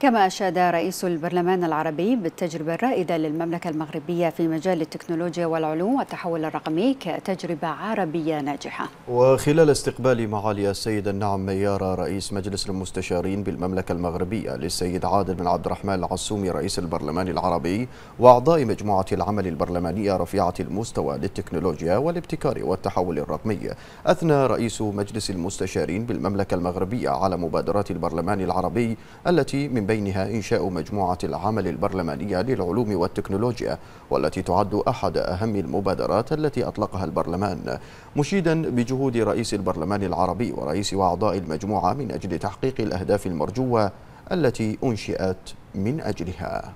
كما أشاد رئيس البرلمان العربي بالتجربة الرائدة للمملكة المغربية في مجال التكنولوجيا والعلوم والتحول الرقمي كتجربة عربية ناجحة وخلال استقبال معالي السيد النعم ميارة رئيس مجلس المستشارين بالمملكة المغربية للسيد عادل بن عبد الرحمن العسومي رئيس البرلمان العربي وأعضاء مجموعة العمل البرلمانية رفيعة المستوى للتكنولوجيا والابتكار والتحول الرقمي أثنى رئيس مجلس المستشارين بالمملكة المغربية على مبادرات البرلمان العربي التي من بينها إنشاء مجموعة العمل البرلمانية للعلوم والتكنولوجيا والتي تعد أحد أهم المبادرات التي أطلقها البرلمان مشيدا بجهود رئيس البرلمان العربي ورئيس وأعضاء المجموعة من أجل تحقيق الأهداف المرجوة التي أنشئت من أجلها